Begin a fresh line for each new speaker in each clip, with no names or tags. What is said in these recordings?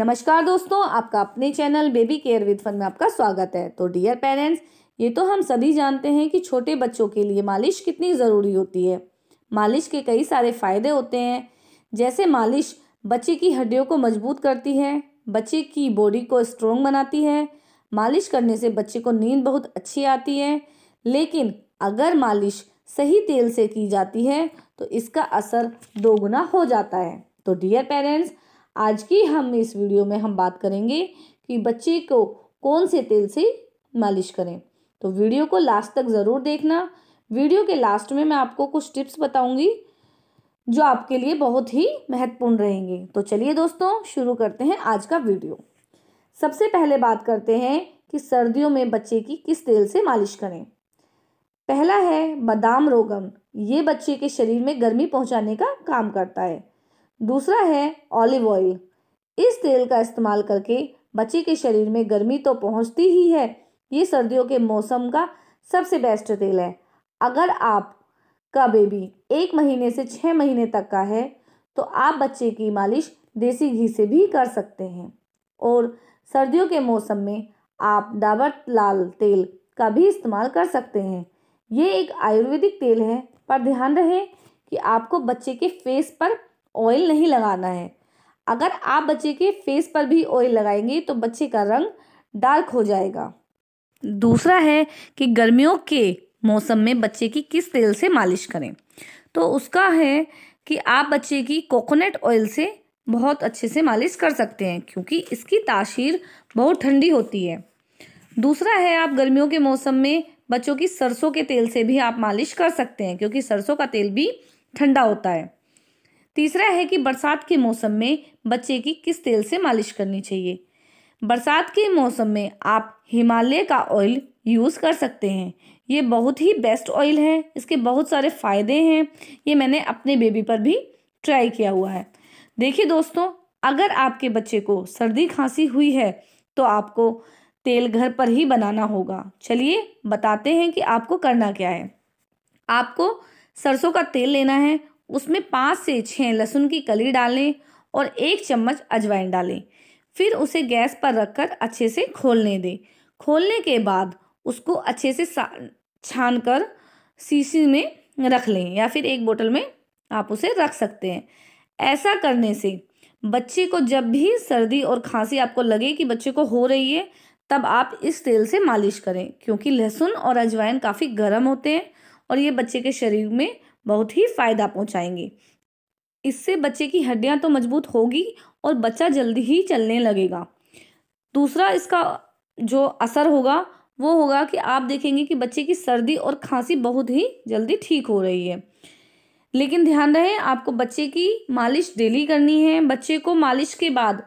नमस्कार दोस्तों आपका अपने channel baby care with fun में आपका स्वागत है तो डियर पेरेंट्स ये तो हम सभी जानते हैं कि छोटे बच्चों के लिए मालिश कितनी ज़रूरी होती है मालिश के कई सारे फ़ायदे होते हैं जैसे मालिश बच्चे की हड्डियों को मजबूत करती है बच्चे की बॉडी को स्ट्रोंग बनाती है मालिश करने से बच्चे को नींद बहुत अच्छी आती है लेकिन अगर मालिश सही तेल से की जाती है तो इसका असर दोगुना हो जाता है तो डियर पेरेंट्स आज की हम इस वीडियो में हम बात करेंगे कि बच्चे को कौन से तेल से मालिश करें तो वीडियो को लास्ट तक ज़रूर देखना वीडियो के लास्ट में मैं आपको कुछ टिप्स बताऊंगी जो आपके लिए बहुत ही महत्वपूर्ण रहेंगे तो चलिए दोस्तों शुरू करते हैं आज का वीडियो सबसे पहले बात करते हैं कि सर्दियों में बच्चे की किस तेल से मालिश करें पहला है बादाम रोगन ये बच्चे के शरीर में गर्मी पहुंचाने का काम करता है दूसरा है ऑलिव ऑयल इस तेल का इस्तेमाल करके बच्चे के शरीर में गर्मी तो पहुंचती ही है ये सर्दियों के मौसम का सबसे बेस्ट तेल है अगर आप का बेबी एक महीने से छः महीने तक का है तो आप बच्चे की मालिश देसी घी से भी कर सकते हैं और सर्दियों के मौसम में आप डाबर लाल तेल का भी इस्तेमाल कर सकते हैं ये एक आयुर्वेदिक तेल है पर ध्यान रहे कि आपको बच्चे के फेस पर ऑयल नहीं लगाना है अगर आप बच्चे के फेस पर भी ऑयल लगाएंगे तो बच्चे का रंग डार्क हो जाएगा दूसरा है कि गर्मियों के मौसम में बच्चे की किस तेल से मालिश करें तो उसका है कि आप बच्चे की कोकोनट ऑयल से बहुत अच्छे से मालिश कर सकते हैं क्योंकि इसकी तासीर बहुत ठंडी होती है दूसरा है आप गर्मियों के मौसम में बच्चों की सरसों के तेल से भी आप मालिश कर सकते हैं क्योंकि सरसों का तेल भी ठंडा होता है तीसरा है कि बरसात के मौसम में बच्चे की किस तेल से मालिश करनी चाहिए बरसात के मौसम में आप हिमालय का ऑयल यूज़ कर सकते हैं ये बहुत ही बेस्ट ऑयल है इसके बहुत सारे फ़ायदे हैं ये मैंने अपने बेबी पर भी ट्राई किया हुआ है देखिए दोस्तों अगर आपके बच्चे को सर्दी खांसी हुई है तो आपको तेल घर पर ही बनाना होगा चलिए बताते हैं कि आपको करना क्या है आपको सरसों का तेल लेना है उसमें पाँच से छः लहसुन की कली डालें और एक चम्मच अजवाइन डालें फिर उसे गैस पर रखकर अच्छे से खोलने दें खोलने के बाद उसको अच्छे से छान कर शीशी में रख लें या फिर एक बोतल में आप उसे रख सकते हैं ऐसा करने से बच्चे को जब भी सर्दी और खांसी आपको लगे कि बच्चे को हो रही है तब आप इस तेल से मालिश करें क्योंकि लहसुन और अजवाइन काफ़ी गर्म होते हैं और ये बच्चे के शरीर में बहुत ही फ़ायदा पहुंचाएंगे इससे बच्चे की हड्डियां तो मजबूत होगी और बच्चा जल्दी ही चलने लगेगा दूसरा इसका जो असर होगा वो होगा कि आप देखेंगे कि बच्चे की सर्दी और खांसी बहुत ही जल्दी ठीक हो रही है लेकिन ध्यान रहे आपको बच्चे की मालिश डेली करनी है बच्चे को मालिश के बाद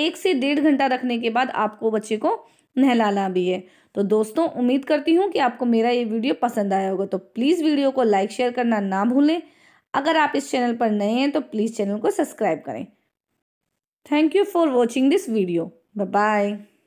एक से डेढ़ घंटा रखने के बाद आपको बच्चे को नहलाना भी है तो दोस्तों उम्मीद करती हूँ कि आपको मेरा ये वीडियो पसंद आया होगा तो प्लीज़ वीडियो को लाइक शेयर करना ना भूलें अगर आप इस चैनल पर नए हैं तो प्लीज़ चैनल को सब्सक्राइब करें thank you for watching this video bye